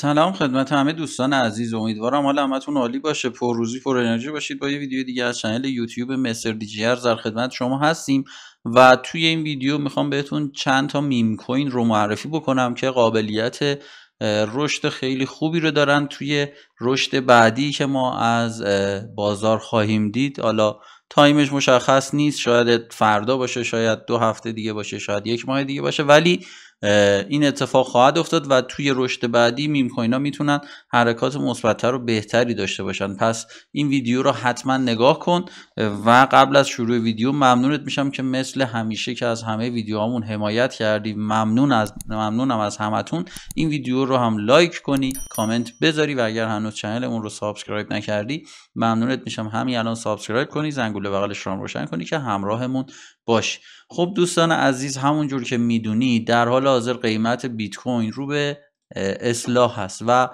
سلام خدمت همه دوستان عزیز امیدوارم حال همتون عالی باشه پر روزی پر انرژی باشید با یه ویدیو دیگه از چنل یوتیوب مستر دی جی در خدمت شما هستیم و توی این ویدیو میخوام بهتون چند تا میم کوین رو معرفی بکنم که قابلیت رشد خیلی خوبی رو دارن توی رشد بعدی که ما از بازار خواهیم دید حالا تایمش مشخص نیست شاید فردا باشه شاید دو هفته دیگه باشه شاید یک ماه دیگه باشه ولی این اتفاق خواهد افتاد و توی رشد بعدی میم کوین ها میتونن حرکات مثبتتر و بهتری داشته باشن پس این ویدیو رو حتما نگاه کن و قبل از شروع ویدیو ممنونت میشم که مثل همیشه که از همه ویدیوهامون حمایت کردی ممنون از ممنونم از همتون این ویدیو رو هم لایک کنی کامنت بذاری و اگر هنوز اون رو سابسکرایب نکردی ممنونت میشم همین الان سابسکرایب کنی زنگوله بغلش رو روشن کنی که همراهمون باشی خب دوستان عزیز همونجور که میدونی در حال حاضر قیمت بیت کوین رو به اصلاح هست و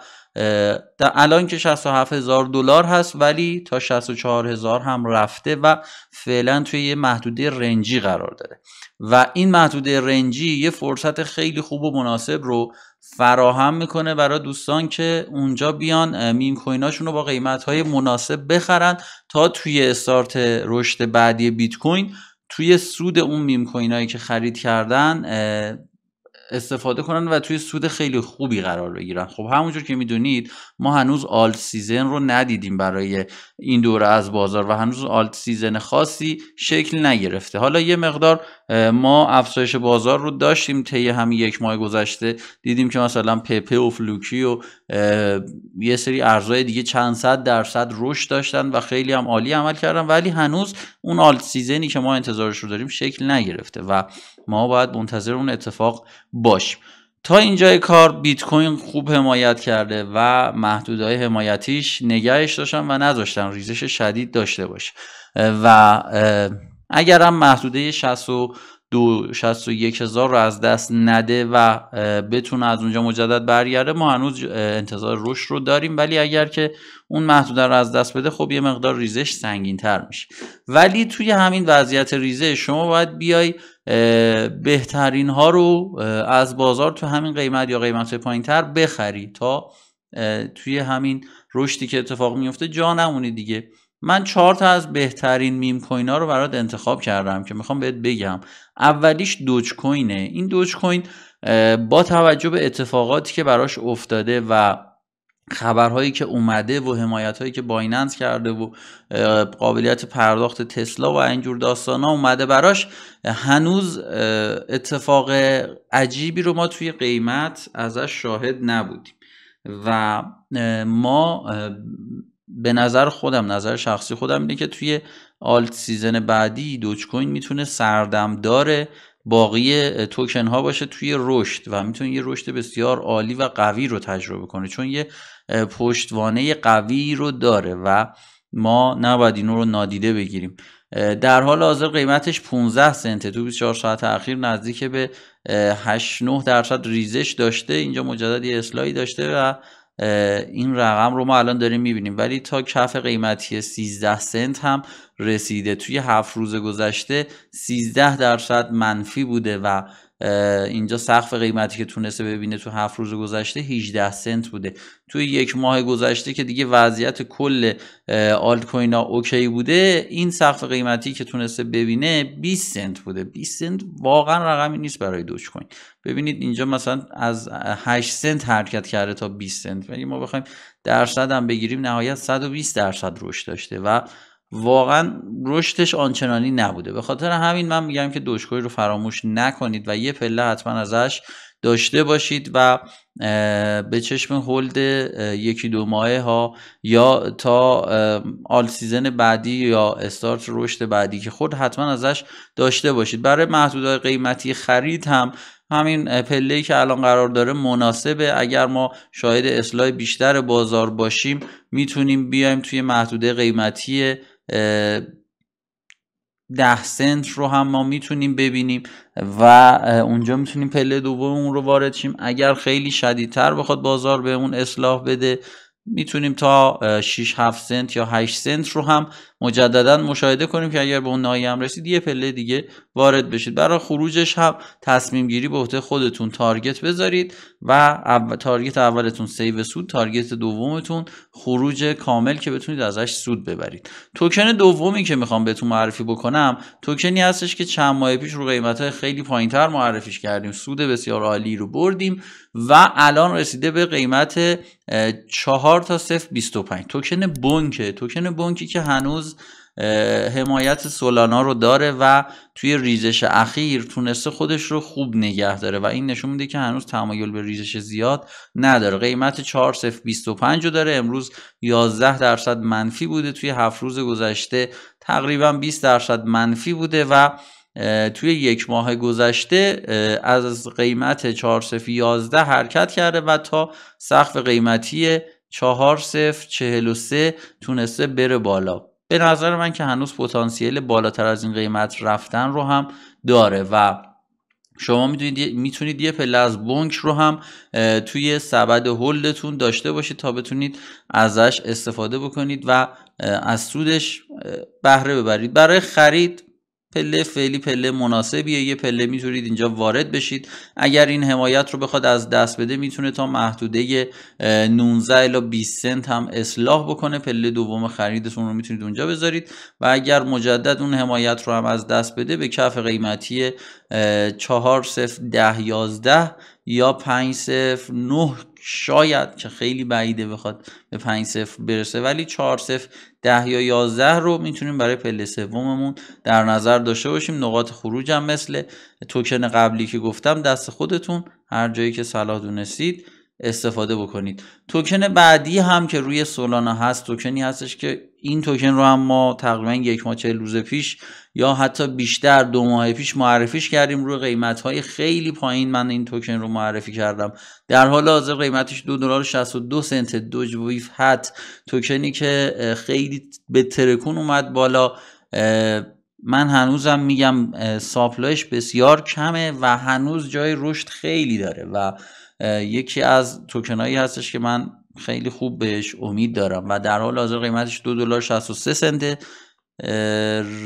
الان که 67 هزار دلار هست ولی تا 64 هزار هم رفته و فعلا توی یه محدوده رنجی قرار داره و این محدوده رنجی یه فرصت خیلی خوب و مناسب رو فراهم میکنه برای دوستان که اونجا بیان میم کویناشون رو با قیمت های مناسب بخرن تا توی استارت رشد بعدی بیت کوین توی سود اون میم کوینایی که خرید کردن استفاده کنن و توی سود خیلی خوبی قرار بگیرن خب همونجور که میدونید ما هنوز آلت سیزن رو ندیدیم برای این دوره از بازار و هنوز آلت سیزن خاصی شکل نگرفته حالا یه مقدار ما افزایش بازار رو داشتیم طی همین یک ماه گذشته دیدیم که مثلا پپه و فلوکی و یه سری ارزهای دیگه چند صد درصد رشد داشتن و خیلی هم عالی عمل کردن ولی هنوز اون آلت سیزنی که ما انتظارش رو داریم شکل نگرفته و ما باید منتظر اون اتفاق باشیم تا اینجای کار بیت کوین خوب حمایت کرده و محدودهای حمایتیش نگهش داشتن و نذاشتن ریزش شدید داشته باشه و اگرم محدوده 62 61 هزار رو از دست نده و بتونه از اونجا مجدد برگرده ما هنوز انتظار رشد رو داریم ولی اگر که اون محدوده رو از دست بده خب یه مقدار ریزش سنگین تر میشه ولی توی همین وضعیت ریزش شما باید بیای بهترین ها رو از بازار تو همین قیمت یا قیمت پایین تر بخری تا توی همین رشدی که اتفاق میفته جا نمونی دیگه من چهار تا از بهترین میم کوین ها رو برات انتخاب کردم که میخوام بهت بگم اولیش دوج کوینه این دوج کوین با توجه به اتفاقاتی که براش افتاده و خبرهایی که اومده و حمایت هایی که بایننس کرده و قابلیت پرداخت تسلا و اینجور داستان ها اومده براش هنوز اتفاق عجیبی رو ما توی قیمت ازش شاهد نبودیم و ما به نظر خودم نظر شخصی خودم اینه که توی آلت سیزن بعدی دوج کوین میتونه سردمدار باقی توکن ها باشه توی رشد و میتونه یه رشد بسیار عالی و قوی رو تجربه کنه چون یه پشتوانه قوی رو داره و ما نباید اینو رو نادیده بگیریم در حال حاضر قیمتش 15 سنته تو 24 ساعت اخیر نزدیک به 8 9 درصد ریزش داشته اینجا مجدد یه اصلاحی داشته و این رقم رو ما الان داریم میبینیم ولی تا کف قیمتی 13 سنت هم رسیده توی هفت روز گذشته 13 درصد منفی بوده و اینجا سقف قیمتی که تونسته ببینه تو هفت روز گذشته 18 سنت بوده توی یک ماه گذشته که دیگه وضعیت کل آلت کوین ها اوکی بوده این سقف قیمتی که تونسته ببینه 20 سنت بوده 20 سنت واقعا رقمی نیست برای دوچ کوین ببینید اینجا مثلا از 8 سنت حرکت کرده تا 20 سنت ولی یعنی ما بخوایم درصد هم بگیریم نهایت 120 درصد رشد داشته و واقعا رشدش آنچنانی نبوده به خاطر همین من میگم که دوشکوی رو فراموش نکنید و یه پله حتما ازش داشته باشید و به چشم هلد یکی دو ماه ها یا تا آل سیزن بعدی یا استارت رشد بعدی که خود حتما ازش داشته باشید برای محدودهای قیمتی خرید هم همین پله که الان قرار داره مناسبه اگر ما شاهد اصلاح بیشتر بازار باشیم میتونیم بیایم توی محدوده قیمتی ده سنت رو هم ما میتونیم ببینیم و اونجا میتونیم پله دوم اون رو وارد شیم اگر خیلی شدیدتر بخواد بازار به اون اصلاح بده میتونیم تا 6 7 سنت یا 8 سنت رو هم مجددا مشاهده کنیم که اگر به اون نهایی هم رسید یه پله دیگه وارد بشید برای خروجش هم تصمیم گیری به عهده خودتون تارگت بذارید و اول، تارگت اولتون سیو سود تارگت دومتون خروج کامل که بتونید ازش سود ببرید توکن دومی که میخوام بهتون معرفی بکنم توکنی هستش که چند ماه پیش رو قیمتهای خیلی پایینتر معرفیش کردیم سود بسیار عالی رو بردیم و الان رسیده به قیمت چهار تا و 25 توکن بونکه توکن بونکی که هنوز حمایت سولانا رو داره و توی ریزش اخیر تونسته خودش رو خوب نگه داره و این نشون میده که هنوز تمایل به ریزش زیاد نداره قیمت 4 25 رو داره امروز 11 درصد منفی بوده توی هفت روز گذشته تقریبا 20 درصد منفی بوده و توی یک ماه گذشته از قیمت 4.011 حرکت کرده و تا سقف قیمتی 4.043 تونسته بره بالا به نظر من که هنوز پتانسیل بالاتر از این قیمت رفتن رو هم داره و شما میتونید میتونید یه پله از بونک رو هم توی سبد هولدتون داشته باشید تا بتونید ازش استفاده بکنید و از سودش بهره ببرید برای خرید پله فعلی پله مناسبیه یه پله میتونید اینجا وارد بشید اگر این حمایت رو بخواد از دست بده میتونه تا محدوده 19 الی 20 سنت هم اصلاح بکنه پله دوم خریدتون رو میتونید اونجا بذارید و اگر مجدد اون حمایت رو هم از دست بده به کف قیمتی 4 0 10 11 یا 5 0 9 شاید که خیلی بعیده بخواد به 5 0 برسه ولی 4 0 10 یا 11 رو میتونیم برای پله سوممون در نظر داشته باشیم نقاط خروج هم مثل توکن قبلی که گفتم دست خودتون هر جایی که صلاح دونستید استفاده بکنید توکن بعدی هم که روی سولانا هست توکنی هستش که این توکن رو هم ما تقریبا یک ماه چهل روز پیش یا حتی بیشتر دو ماه پیش معرفیش کردیم روی قیمت های خیلی پایین من این توکن رو معرفی کردم در حال حاضر قیمتش دو دلار دو سنت دوج ویف هت توکنی که خیلی به ترکون اومد بالا من هنوزم میگم ساپلایش بسیار کمه و هنوز جای رشد خیلی داره و یکی از توکنایی هستش که من خیلی خوب بهش امید دارم و در حال حاضر قیمتش دو دلار 63 سنته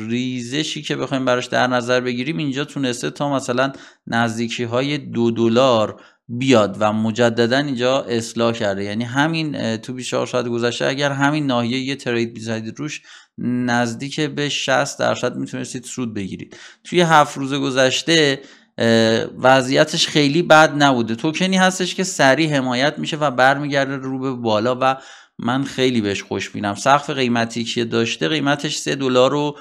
ریزشی که بخوایم براش در نظر بگیریم اینجا تونسته تا مثلا نزدیکی های دو دلار بیاد و مجددا اینجا اصلاح کرده یعنی همین تو بیشتر شاید گذشته اگر همین ناحیه یه ترید بزنید روش نزدیک به 60 درصد میتونستید سود بگیرید توی هفت روز گذشته وضعیتش خیلی بد نبوده توکنی هستش که سریع حمایت میشه و برمیگرده رو به بالا و من خیلی بهش خوش بینم سقف قیمتی که داشته قیمتش 3 دلار و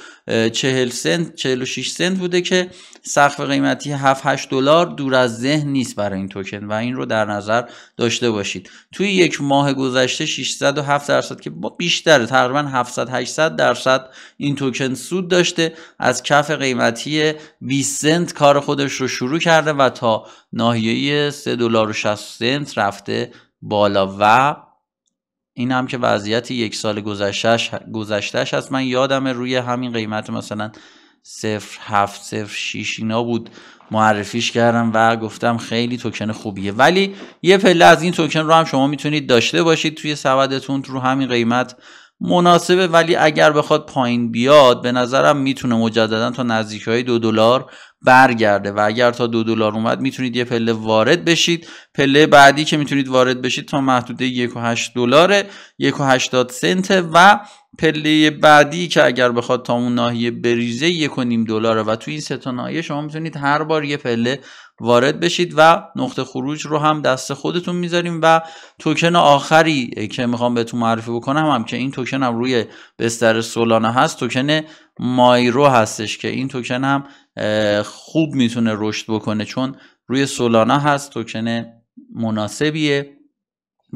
40 سنت 46 سنت بوده که سقف قیمتی 7 8 دلار دور از ذهن نیست برای این توکن و این رو در نظر داشته باشید توی یک ماه گذشته 607 درصد که بیشتره تقریبا 700 800 درصد این توکن سود داشته از کف قیمتی 20 سنت کار خودش رو شروع کرده و تا ناحیه 3 دلار و 60 سنت رفته بالا و این هم که وضعیت یک سال گذشتهش گذشتهش هست من یادم روی همین قیمت مثلا صفر هفت صفر شیش اینا بود معرفیش کردم و گفتم خیلی توکن خوبیه ولی یه پله از این توکن رو هم شما میتونید داشته باشید توی سبدتون رو همین قیمت مناسبه ولی اگر بخواد پایین بیاد به نظرم میتونه مجددا تا نزدیک های دو دلار برگرده و اگر تا دو دلار اومد میتونید یه پله وارد بشید پله بعدی که میتونید وارد بشید تا محدوده 1.8 دلار 1.80 سنت و پله بعدی که اگر بخواد تا اون ناحیه بریزه 1.5 دلاره و تو این سه تا ناحیه شما میتونید هر بار یه پله وارد بشید و نقطه خروج رو هم دست خودتون میذاریم و توکن آخری که میخوام بهتون معرفی بکنم هم که این توکن هم روی بستر سولانا هست توکن مایرو هستش که این توکن هم خوب میتونه رشد بکنه چون روی سولانا هست توکن مناسبیه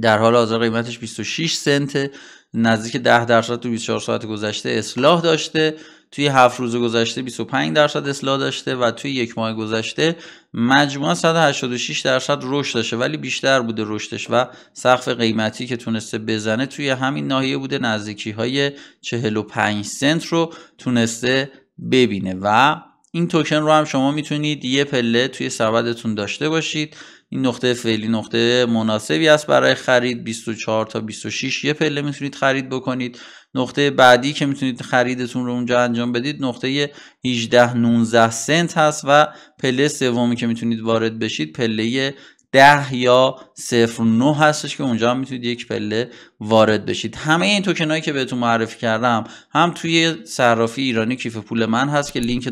در حال حاضر قیمتش 26 سنت نزدیک 10 درصد تو 24 ساعت گذشته اصلاح داشته توی 7 روز گذشته 25 درصد اصلاح داشته و توی یک ماه گذشته مجموعا 186 درصد رشد داشته ولی بیشتر بوده رشدش و سقف قیمتی که تونسته بزنه توی همین ناحیه بوده نزدیکی های 45 سنت رو تونسته ببینه و این توکن رو هم شما میتونید یه پله توی سبدتون داشته باشید این نقطه فعلی نقطه مناسبی است برای خرید 24 تا 26 یه پله میتونید خرید بکنید نقطه بعدی که میتونید خریدتون رو اونجا انجام بدید نقطه 18 19 سنت هست و پله سومی که میتونید وارد بشید پله ده یا صفر نه هستش که اونجا میتونید یک پله وارد بشید همه این هایی که بهتون معرفی کردم هم توی صرافی ایرانی کیف پول من هست که لینک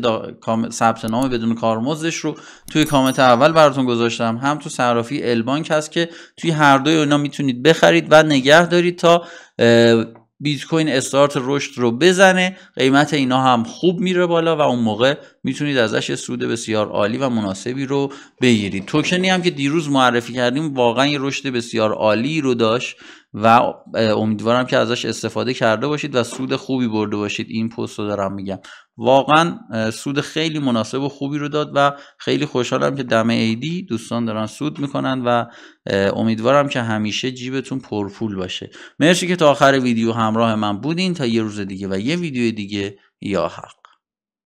ثبت نام بدون کارمزدش رو توی کامنت اول براتون گذاشتم هم تو صرافی البانک هست که توی هر دوی اونا میتونید بخرید و نگه دارید تا بیت کوین استارت رشد رو بزنه قیمت اینا هم خوب میره بالا و اون موقع میتونید ازش سود بسیار عالی و مناسبی رو بگیرید توکنی هم که دیروز معرفی کردیم واقعا یه رشد بسیار عالی رو داشت و امیدوارم که ازش استفاده کرده باشید و سود خوبی برده باشید این پست رو دارم میگم واقعا سود خیلی مناسب و خوبی رو داد و خیلی خوشحالم که دم ایدی دوستان دارن سود میکنن و امیدوارم که همیشه جیبتون پرپول باشه مرسی که تا آخر ویدیو همراه من بودین تا یه روز دیگه و یه ویدیو دیگه یا حق